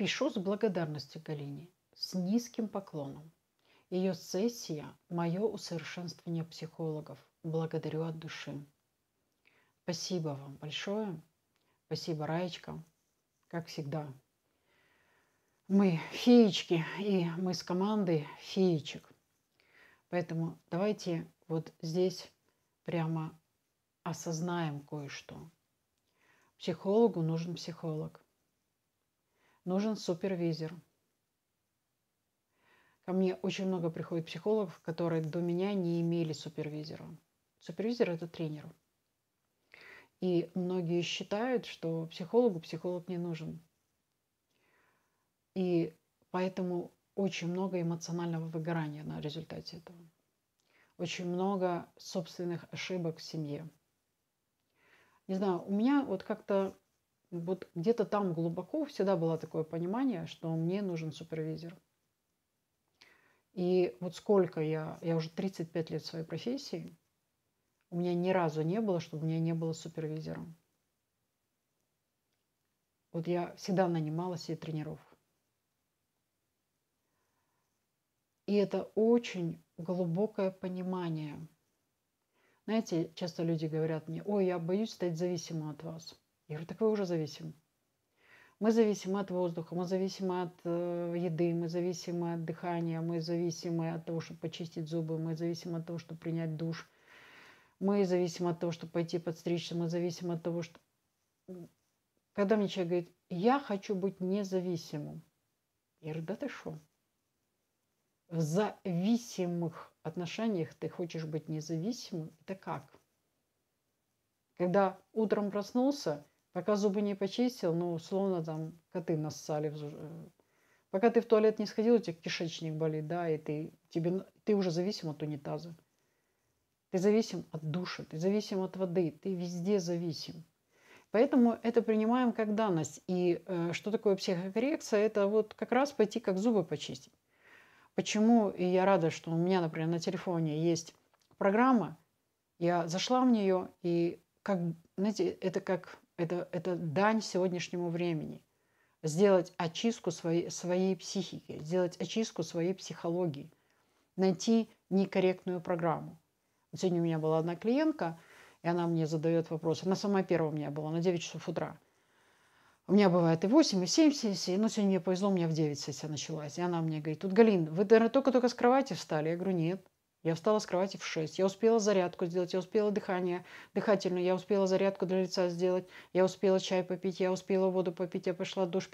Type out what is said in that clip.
Пишу с благодарностью Галине, с низким поклоном. Ее сессия – мое усовершенствование психологов. Благодарю от души. Спасибо вам большое. Спасибо, Раечка. Как всегда. Мы феечки, и мы с командой феечек. Поэтому давайте вот здесь прямо осознаем кое-что. Психологу нужен психолог – нужен супервизор. Ко мне очень много приходит психологов, которые до меня не имели супервизора. Супервизор – это тренер. И многие считают, что психологу психолог не нужен. И поэтому очень много эмоционального выгорания на результате этого. Очень много собственных ошибок в семье. Не знаю, у меня вот как-то вот где-то там глубоко всегда было такое понимание, что мне нужен супервизор. И вот сколько я, я уже 35 лет в своей профессии, у меня ни разу не было, чтобы у меня не было супервизора. Вот я всегда нанимала себе тренеров. И это очень глубокое понимание. Знаете, часто люди говорят мне, ой, я боюсь стать зависимым от вас. Я говорю, так вы уже зависимы. Мы зависимы от воздуха, мы зависимы от э, еды, мы зависимы от дыхания, мы зависимы от того, чтобы почистить зубы, мы зависимы от того, чтобы принять душ, мы зависимы от того, чтобы пойти подстричься, мы зависимы от того, что... Когда мне человек говорит, я хочу быть независимым, я говорю, да ты что? В зависимых отношениях ты хочешь быть независимым, это как? Когда утром проснулся – Пока зубы не почистил, ну, словно там, коты нассали. В... Э, пока ты в туалет не сходил, у тебя кишечник болит, да, и ты, тебе, ты уже зависим от унитаза. Ты зависим от душа, ты зависим от воды, ты везде зависим. Поэтому это принимаем как данность. И э, что такое психокоррекция? Это вот как раз пойти как зубы почистить. Почему и я рада, что у меня, например, на телефоне есть программа, я зашла в нее, и как, знаете, это как это, это дань сегодняшнему времени. Сделать очистку своей, своей психики, сделать очистку своей психологии, найти некорректную программу. сегодня у меня была одна клиентка, и она мне задает вопрос. Она самая первая у меня была на 9 часов утра. У меня бывает и 8, и 7 сессий, но сегодня мне повезло, у меня в 9 сессия началась. И она мне говорит, тут, Галин, вы, только-только с кровати встали. Я говорю, нет. Я встала с кровати в 6. Я успела зарядку сделать, я успела дыхание, дыхательное. я успела зарядку для лица сделать, я успела чай попить, я успела воду попить, я пошла душ